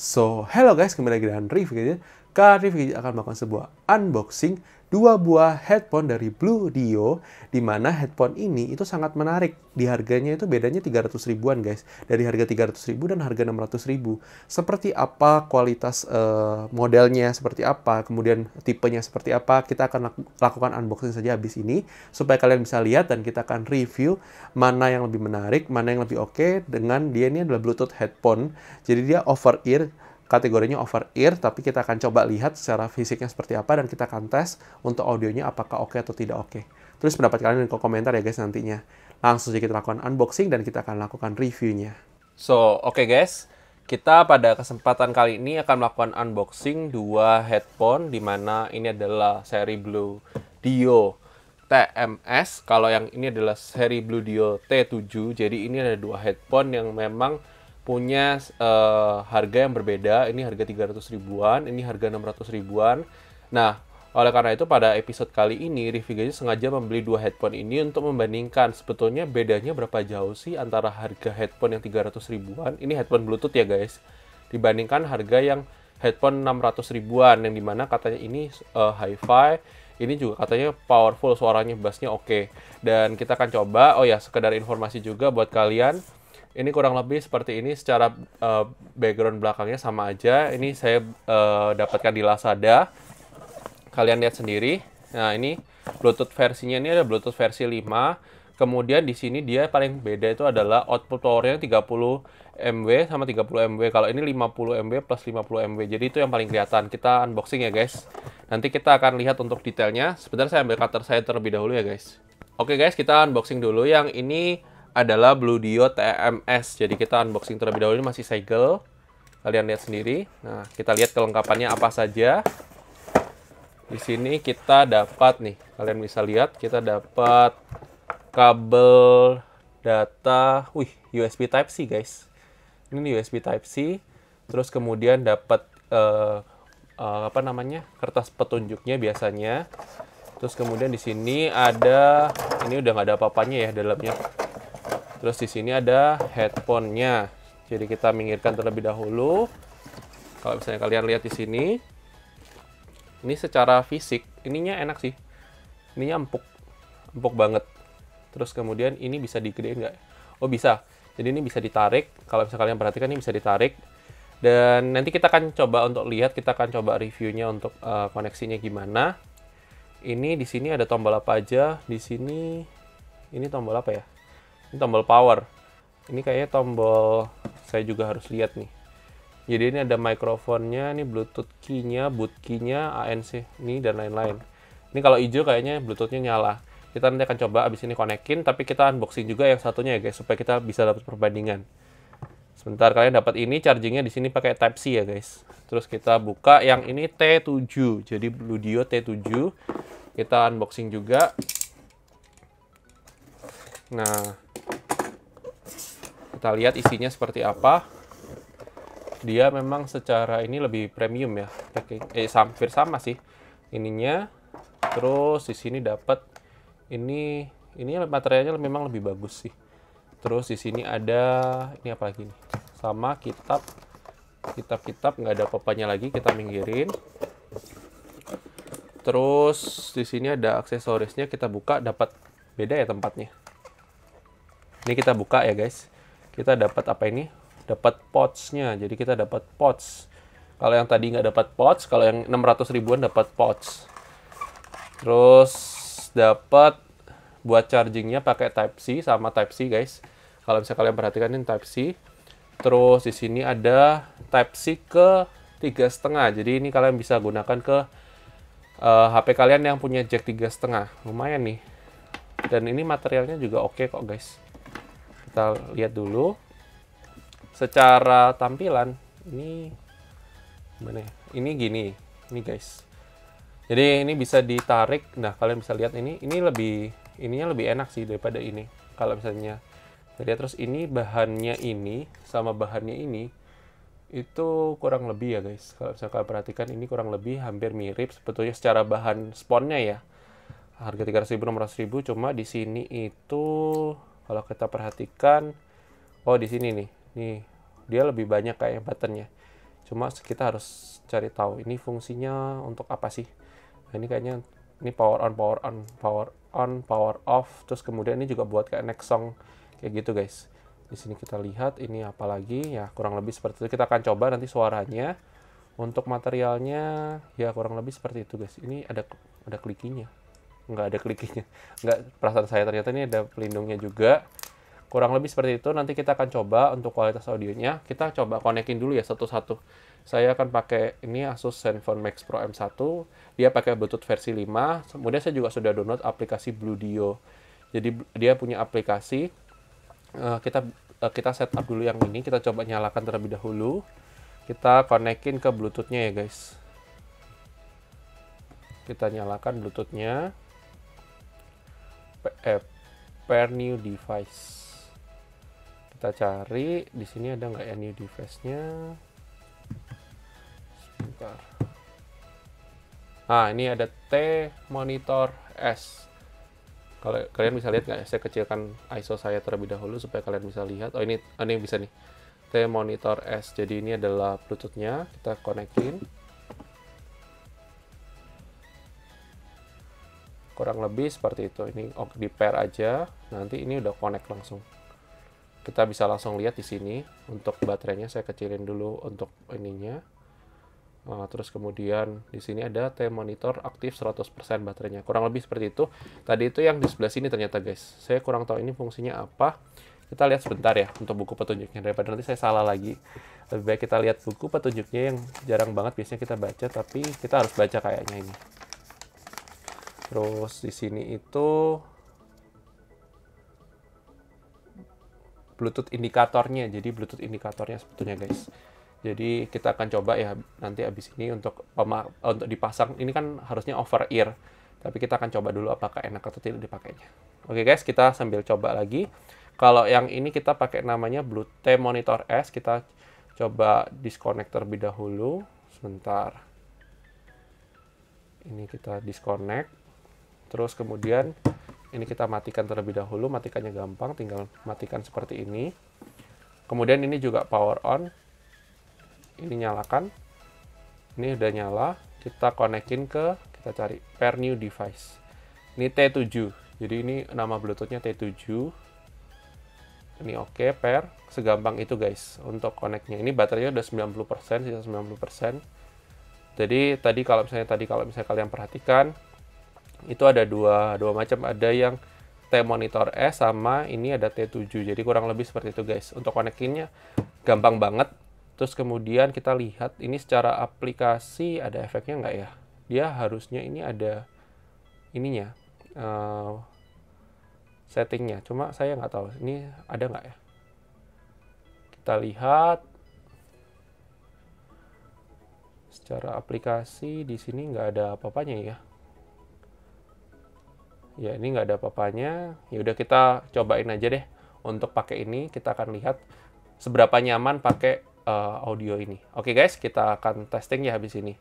So, hello guys, kembali lagi dengan Rifki. Kali Rifki akan melakukan sebuah unboxing dua buah headphone dari Blue Dio di mana headphone ini itu sangat menarik di harganya itu bedanya 300 ribuan guys dari harga 300 ribu dan harga 600 ribu seperti apa kualitas uh, modelnya seperti apa kemudian tipenya seperti apa kita akan lakukan unboxing saja habis ini supaya kalian bisa lihat dan kita akan review mana yang lebih menarik mana yang lebih oke okay dengan dia ini adalah Bluetooth headphone jadi dia over ear kategorinya over ear, tapi kita akan coba lihat secara fisiknya seperti apa dan kita akan tes untuk audionya apakah oke okay atau tidak oke. Okay. terus pendapat kalian di komentar ya guys nantinya. Langsung saja kita lakukan unboxing dan kita akan lakukan reviewnya. So, oke okay guys. Kita pada kesempatan kali ini akan melakukan unboxing dua headphone di mana ini adalah seri Blue Dio TMS. Kalau yang ini adalah seri Blue Dio T7. Jadi ini ada dua headphone yang memang punya uh, harga yang berbeda. Ini harga 300 ribuan, ini harga 600 ribuan. Nah, oleh karena itu pada episode kali ini review Gaji sengaja membeli dua headphone ini untuk membandingkan sebetulnya bedanya berapa jauh sih antara harga headphone yang 300 ribuan, ini headphone bluetooth ya guys, dibandingkan harga yang headphone 600 ribuan yang dimana katanya ini uh, hi-fi, ini juga katanya powerful suaranya bassnya oke. Okay. Dan kita akan coba, oh ya sekedar informasi juga buat kalian, ini kurang lebih seperti ini secara uh, background belakangnya sama aja. Ini saya uh, dapatkan di Lazada. Kalian lihat sendiri. Nah, ini Bluetooth versinya ini ada Bluetooth versi 5. Kemudian di sini dia paling beda itu adalah output powernya 30 MW sama 30 MW. Kalau ini 50 MW plus 50 MW. Jadi itu yang paling kelihatan. Kita unboxing ya, guys. Nanti kita akan lihat untuk detailnya. Sebentar saya ambil cutter saya terlebih dahulu ya, guys. Oke, guys, kita unboxing dulu. Yang ini adalah Blue Dio TMS. Jadi kita unboxing terlebih dahulu ini masih segel. Kalian lihat sendiri. Nah, kita lihat kelengkapannya apa saja. Di sini kita dapat nih, kalian bisa lihat kita dapat kabel data, wih, USB Type C, guys. Ini USB Type C. Terus kemudian dapat uh, uh, apa namanya? kertas petunjuknya biasanya. Terus kemudian di sini ada ini udah nggak ada apa-apanya ya dalamnya Terus di sini ada headphone-nya. Jadi kita minggirkan terlebih dahulu. Kalau misalnya kalian lihat di sini, ini secara fisik, ininya enak sih. Ininya empuk, empuk banget. Terus kemudian ini bisa digedein nggak? Oh bisa. Jadi ini bisa ditarik. Kalau misalnya kalian perhatikan ini bisa ditarik. Dan nanti kita akan coba untuk lihat, kita akan coba reviewnya untuk uh, koneksinya gimana. Ini di sini ada tombol apa aja? Di sini ini tombol apa ya? ini tombol power ini kayaknya tombol saya juga harus lihat nih jadi ini ada mikrofonnya ini bluetooth keynya, boot keynya, ANC ini dan lain-lain ini kalau hijau kayaknya bluetoothnya nyala kita nanti akan coba abis ini konekin tapi kita unboxing juga yang satunya ya guys supaya kita bisa dapat perbandingan sebentar kalian dapat ini chargingnya di sini pakai Type C ya guys terus kita buka yang ini T7 jadi Bludio T7 kita unboxing juga nah kita lihat isinya seperti apa dia memang secara ini lebih premium ya packing eh hampir sama sih ininya terus di sini dapat ini ini materialnya memang lebih bagus sih terus di sini ada ini apa lagi nih sama kitab kitab-kitab nggak ada papanya lagi kita minggirin terus di sini ada aksesorisnya kita buka dapat beda ya tempatnya ini kita buka ya guys kita dapat apa ini? Dapat pots-nya. Jadi kita dapat pots. Kalau yang tadi nggak dapat pots, kalau yang 600 ribuan dapat pots. Terus dapat buat chargingnya pakai Type C sama Type C guys. Kalau misalnya kalian perhatikan ini Type C. Terus di sini ada Type C ke tiga setengah. Jadi ini kalian bisa gunakan ke uh, eh, HP kalian yang punya jack tiga setengah lumayan nih dan ini materialnya juga oke okay kok guys kita lihat dulu secara tampilan ini mana ya? ini gini ini guys jadi ini bisa ditarik nah kalian bisa lihat ini ini lebih ininya lebih enak sih daripada ini kalau misalnya lihat terus ini bahannya ini sama bahannya ini itu kurang lebih ya guys kalau misalnya kalian perhatikan ini kurang lebih hampir mirip sebetulnya secara bahan sponnya ya harga 300.000 600.000 cuma di sini itu kalau kita perhatikan oh di sini nih nih dia lebih banyak kayak buttonnya cuma kita harus cari tahu ini fungsinya untuk apa sih nah, ini kayaknya ini power on power on power on power off terus kemudian ini juga buat kayak next song kayak gitu guys di sini kita lihat ini apa lagi ya kurang lebih seperti itu kita akan coba nanti suaranya untuk materialnya ya kurang lebih seperti itu guys ini ada ada klikinya nggak ada kliknya nggak perasaan saya ternyata ini ada pelindungnya juga kurang lebih seperti itu nanti kita akan coba untuk kualitas audionya kita coba konekin dulu ya satu-satu saya akan pakai ini Asus Zenfone Max Pro M1 dia pakai Bluetooth versi 5 kemudian saya juga sudah download aplikasi Bluedio jadi dia punya aplikasi eh, kita eh, kita setup dulu yang ini kita coba nyalakan terlebih dahulu kita konekin ke Bluetoothnya ya guys kita nyalakan Bluetoothnya nya eh, per new device kita cari di sini ada nggak ya new device-nya sebentar nah ini ada T monitor S kalau kalian bisa lihat nggak ya, saya kecilkan ISO saya terlebih dahulu supaya kalian bisa lihat oh ini oh, ini bisa nih T monitor S jadi ini adalah Bluetooth-nya kita konekin kurang lebih seperti itu ini di pair aja nanti ini udah connect langsung kita bisa langsung lihat di sini untuk baterainya saya kecilin dulu untuk ininya Nah, terus kemudian di sini ada T monitor aktif 100% baterainya. Kurang lebih seperti itu. Tadi itu yang di sebelah sini ternyata guys. Saya kurang tahu ini fungsinya apa. Kita lihat sebentar ya untuk buku petunjuknya daripada nanti saya salah lagi. Lebih baik kita lihat buku petunjuknya yang jarang banget biasanya kita baca tapi kita harus baca kayaknya ini. Terus di sini itu Bluetooth indikatornya. Jadi Bluetooth indikatornya sebetulnya guys. Jadi kita akan coba ya nanti abis ini untuk untuk dipasang. Ini kan harusnya over ear. Tapi kita akan coba dulu apakah enak atau tidak dipakainya. Oke guys, kita sambil coba lagi. Kalau yang ini kita pakai namanya Bluetooth Monitor S. Kita coba disconnect terlebih dahulu. Sebentar. Ini kita disconnect terus kemudian ini kita matikan terlebih dahulu matikannya gampang tinggal matikan seperti ini kemudian ini juga power on ini nyalakan ini udah nyala kita konekin ke kita cari pair new device ini T7 jadi ini nama bluetoothnya T7 ini oke okay, pair segampang itu guys untuk koneknya ini baterainya udah 90% sisa 90% jadi tadi kalau misalnya tadi kalau misalnya kalian perhatikan itu ada dua dua macam ada yang T monitor S sama ini ada T7 jadi kurang lebih seperti itu guys untuk konekinnya gampang banget terus kemudian kita lihat ini secara aplikasi ada efeknya nggak ya dia harusnya ini ada ininya uh, settingnya cuma saya nggak tahu ini ada nggak ya kita lihat secara aplikasi di sini nggak ada apa-apanya ya ya ini nggak ada papanya apa ya udah kita cobain aja deh untuk pakai ini kita akan lihat seberapa nyaman pakai uh, audio ini oke okay guys kita akan testing ya habis ini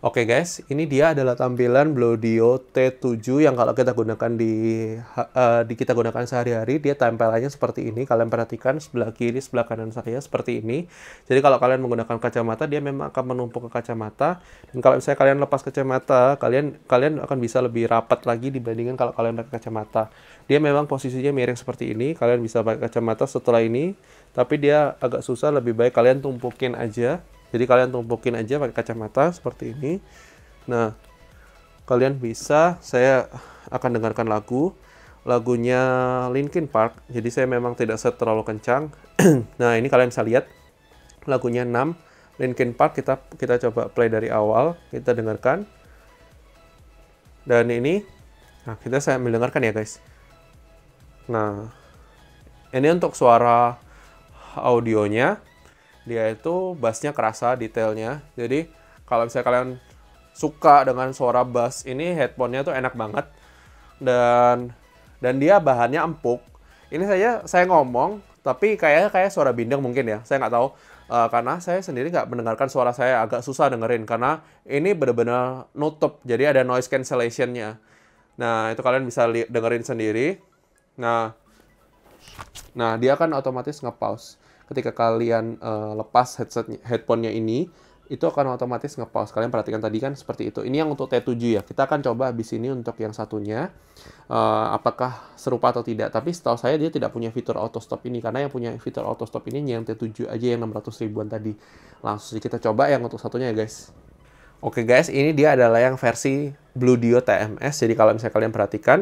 Oke okay guys, ini dia adalah tampilan Blodio T7 yang kalau kita gunakan di, uh, di kita gunakan sehari-hari, dia tempelannya seperti ini. Kalian perhatikan sebelah kiri, sebelah kanan saya seperti ini. Jadi kalau kalian menggunakan kacamata, dia memang akan menumpuk ke kacamata. Dan kalau misalnya kalian lepas kacamata, kalian kalian akan bisa lebih rapat lagi dibandingkan kalau kalian pakai kacamata. Dia memang posisinya miring seperti ini. Kalian bisa pakai kacamata setelah ini, tapi dia agak susah. Lebih baik kalian tumpukin aja jadi kalian tumpukin aja pakai kacamata seperti ini. Nah, kalian bisa saya akan dengarkan lagu lagunya Linkin Park. Jadi saya memang tidak set terlalu kencang. nah, ini kalian bisa lihat lagunya 6 Linkin Park kita kita coba play dari awal, kita dengarkan. Dan ini nah kita saya mendengarkan ya, guys. Nah, ini untuk suara audionya dia itu bassnya kerasa detailnya jadi kalau misalnya kalian suka dengan suara bass ini headphonenya tuh enak banget dan dan dia bahannya empuk ini saya saya ngomong tapi kayaknya kayak suara bindeng mungkin ya saya nggak tahu uh, karena saya sendiri nggak mendengarkan suara saya agak susah dengerin karena ini benar-benar nutup jadi ada noise cancellationnya nah itu kalian bisa dengerin sendiri nah nah dia akan otomatis ngepause ketika kalian uh, lepas headset headphone-nya ini itu akan otomatis ngepause. Kalian perhatikan tadi kan seperti itu. Ini yang untuk T7 ya. Kita akan coba habis ini untuk yang satunya. Uh, apakah serupa atau tidak. Tapi setahu saya dia tidak punya fitur auto stop ini. Karena yang punya fitur auto stop ini yang T7 aja yang 600 ribuan tadi. Langsung kita coba yang untuk satunya ya guys. Oke guys, ini dia adalah yang versi Blue Dio TMS. Jadi kalau misalnya kalian perhatikan,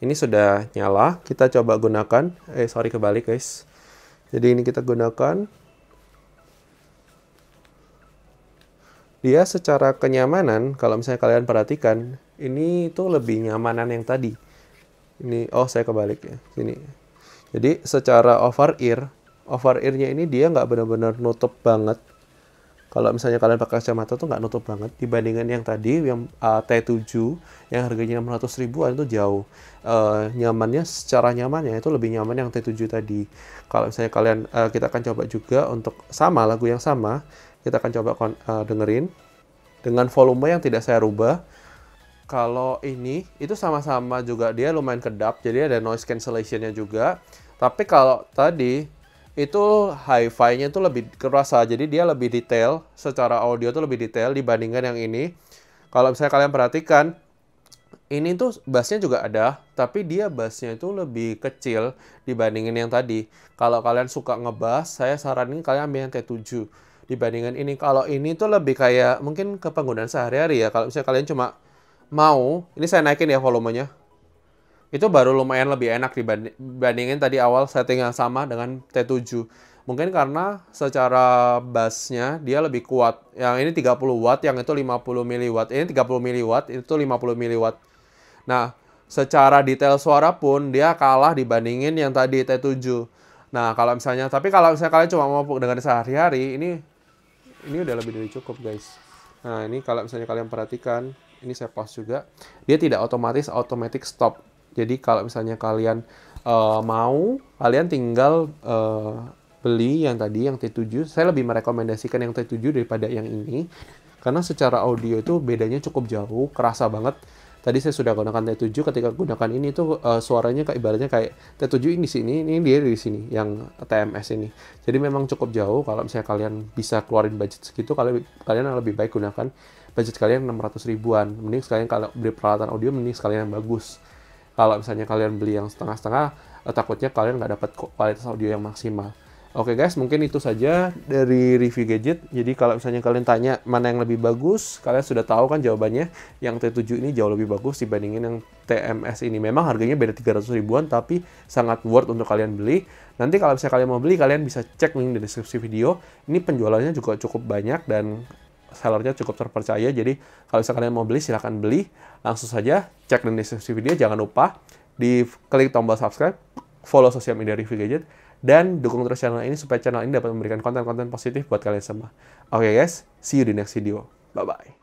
ini sudah nyala. Kita coba gunakan. Eh, sorry kebalik guys. Jadi ini kita gunakan. Dia secara kenyamanan, kalau misalnya kalian perhatikan, ini itu lebih nyamanan yang tadi. Ini, oh saya kebalik ya, sini. Jadi secara over ear, over earnya ini dia nggak benar-benar nutup banget kalau misalnya kalian pakai kacamata tuh nggak nutup banget dibandingkan yang tadi yang eh, uh, T7 yang harganya 600 ribuan itu jauh uh, nyamannya secara nyamannya itu lebih nyaman yang T7 tadi kalau misalnya kalian uh, kita akan coba juga untuk sama lagu yang sama kita akan coba kon, uh, dengerin dengan volume yang tidak saya rubah kalau ini itu sama-sama juga dia lumayan kedap jadi ada noise cancellationnya juga tapi kalau tadi itu hi-fi-nya itu lebih kerasa. Jadi dia lebih detail, secara audio itu lebih detail dibandingkan yang ini. Kalau misalnya kalian perhatikan, ini tuh bassnya juga ada, tapi dia bassnya itu lebih kecil dibandingin yang tadi. Kalau kalian suka ngebass, saya saranin kalian ambil yang t 7 dibandingin ini. Kalau ini tuh lebih kayak mungkin ke penggunaan sehari-hari ya. Kalau misalnya kalian cuma mau, ini saya naikin ya volumenya itu baru lumayan lebih enak dibandingin tadi awal setting yang sama dengan T7. Mungkin karena secara bassnya dia lebih kuat. Yang ini 30 watt, yang itu 50 miliwatt. Ini 30 miliwatt, itu 50 miliwatt. Nah, secara detail suara pun dia kalah dibandingin yang tadi T7. Nah, kalau misalnya, tapi kalau misalnya kalian cuma mau dengan sehari-hari, ini ini udah lebih dari cukup, guys. Nah, ini kalau misalnya kalian perhatikan, ini saya pause juga, dia tidak otomatis automatic stop. Jadi kalau misalnya kalian uh, mau, kalian tinggal uh, beli yang tadi yang T7. Saya lebih merekomendasikan yang T7 daripada yang ini karena secara audio itu bedanya cukup jauh, kerasa banget. Tadi saya sudah gunakan T7, ketika gunakan ini tuh uh, suaranya kayak ibaratnya kayak T7 ini di sini, ini dia di sini, yang TMS ini. Jadi memang cukup jauh kalau misalnya kalian bisa keluarin budget segitu, kalian kalian lebih baik gunakan budget kalian 600 ribuan. Mending sekalian kalau beli peralatan audio, mending sekalian yang bagus kalau misalnya kalian beli yang setengah-setengah eh, takutnya kalian nggak dapat kualitas audio yang maksimal Oke guys, mungkin itu saja dari review gadget. Jadi kalau misalnya kalian tanya mana yang lebih bagus, kalian sudah tahu kan jawabannya. Yang T7 ini jauh lebih bagus dibandingin yang TMS ini. Memang harganya beda 300 ribuan, tapi sangat worth untuk kalian beli. Nanti kalau misalnya kalian mau beli, kalian bisa cek link di deskripsi video. Ini penjualannya juga cukup banyak dan sellernya cukup terpercaya. Jadi kalau misalnya kalian mau beli silahkan beli. Langsung saja cek di deskripsi video. Jangan lupa di klik tombol subscribe, follow sosial media Review Gadget, dan dukung terus channel ini supaya channel ini dapat memberikan konten-konten positif buat kalian semua. Oke okay guys, see you di next video. Bye-bye.